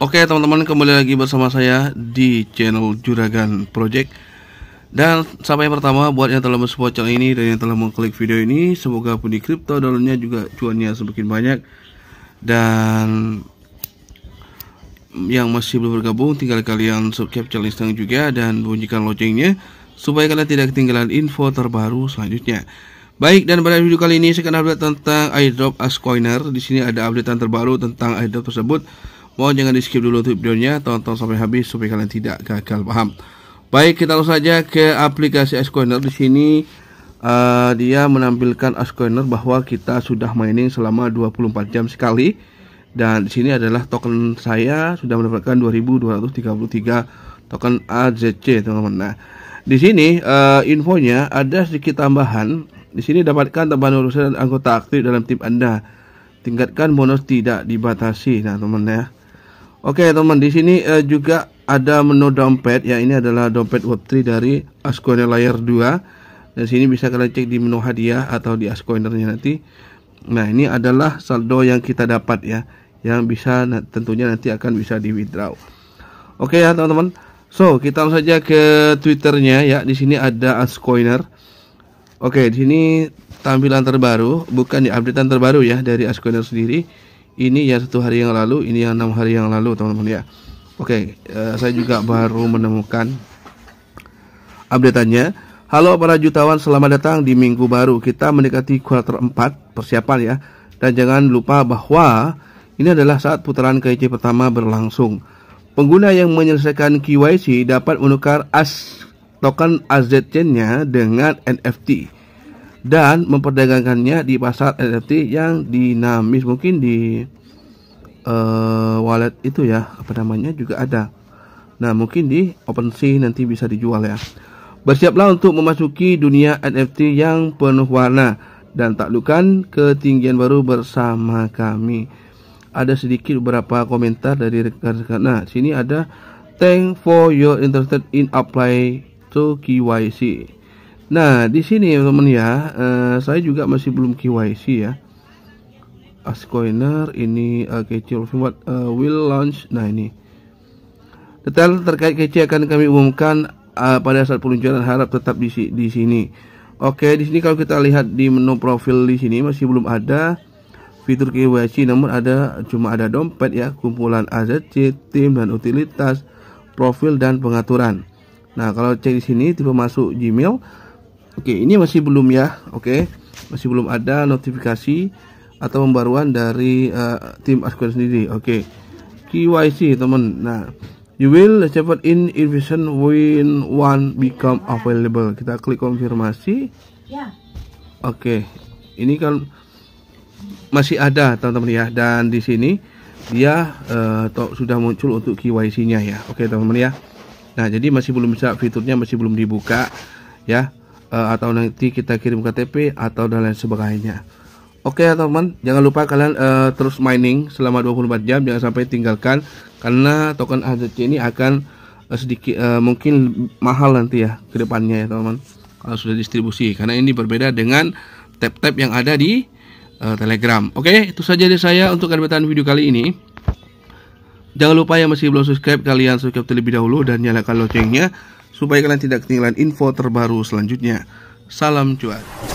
Oke teman-teman kembali lagi bersama saya di channel Juragan Project Dan sampai yang pertama buat yang telah mensupport channel ini dan yang telah mengklik video ini Semoga pun di crypto dolarnya juga cuannya semakin banyak Dan yang masih belum bergabung tinggal kalian subscribe channel ini juga dan bunyikan loncengnya Supaya kalian tidak ketinggalan info terbaru selanjutnya Baik dan pada video kali ini saya akan update tentang airdrop Ascoiner. Di sini ada updatean terbaru tentang airdrop tersebut Mohon jangan di skip dulu videonya, tonton sampai habis supaya kalian tidak gagal paham. Baik, kita langsung saja ke aplikasi Ascoiner. Di sini uh, dia menampilkan Ascoiner bahwa kita sudah mining selama 24 jam sekali. Dan di sini adalah token saya sudah mendapatkan 2233 token AZC, teman-teman. Nah, di sini uh, infonya ada sedikit tambahan. Di sini dapatkan tambahan urusan anggota aktif dalam tim Anda. Tingkatkan bonus tidak dibatasi. Nah, teman-teman ya. Oke teman di sini uh, juga ada menu dompet ya ini adalah dompet Web3 dari Ascoiner Layer 2 dan sini bisa kalian cek di menu hadiah atau di Ascoinernya nanti nah ini adalah saldo yang kita dapat ya yang bisa tentunya nanti akan bisa di withdraw oke ya teman-teman so kita langsung saja ke twitternya ya di sini ada Ascoiner oke di sini tampilan terbaru bukan di updatean terbaru ya dari Ascoiner sendiri ini ya satu hari yang lalu ini yang enam hari yang lalu teman-teman ya oke okay, uh, eh, saya juga baru menemukan update-annya halo para jutawan selamat datang di minggu baru kita mendekati kuarter 4 persiapan ya dan jangan lupa bahwa ini adalah saat putaran KIC pertama berlangsung pengguna yang menyelesaikan KYC dapat menukar AS token AZChain-nya dengan NFT dan memperdagangkannya di pasar NFT yang dinamis mungkin di uh, wallet itu ya apa namanya juga ada nah mungkin di OpenSea nanti bisa dijual ya bersiaplah untuk memasuki dunia NFT yang penuh warna dan taklukan ketinggian baru bersama kami ada sedikit beberapa komentar dari rekan-rekan nah sini ada thank for your interested in apply to KYC Nah, di sini teman-teman ya, uh, saya juga masih belum KYC ya. Ascoiner ini uh, kecil what uh, eh, will launch. Nah, ini. Detail terkait KC akan kami umumkan uh, pada saat peluncuran harap tetap di, di sini. Oke, di sini kalau kita lihat di menu profil di sini masih belum ada fitur KYC namun ada cuma ada dompet ya, kumpulan AZC, tim dan utilitas, profil dan pengaturan. Nah, kalau cek di sini tipe masuk Gmail Oke, ini masih belum ya. Oke. Masih belum ada notifikasi atau pembaruan dari uh, tim Asquare sendiri. Oke. KYC, teman. Nah, you will accept in invitation when one become available. Kita klik konfirmasi. Ya. Oke. Ini kan masih ada, teman-teman ya. Dan di sini dia uh, to, sudah muncul untuk KYC-nya ya. Oke, teman-teman ya. Nah, jadi masih belum bisa fiturnya masih belum dibuka ya. Eh, atau nanti kita kirim KTP atau dan lain sebagainya. Oke okay, teman, jangan lupa kalian uh, terus mining selama 24 jam, jangan sampai tinggalkan karena token AZC ini akan uh, sedikit uh, mungkin mahal nanti ya ke depannya ya teman kalau sudah distribusi karena ini berbeda dengan tab-tab yang ada di uh, Telegram. Oke, okay, itu saja dari saya untuk kegiatan video kali ini. Jangan lupa yang masih belum subscribe kalian subscribe terlebih dahulu dan nyalakan loncengnya supaya kalian tidak ketinggalan info terbaru selanjutnya. Salam cuan.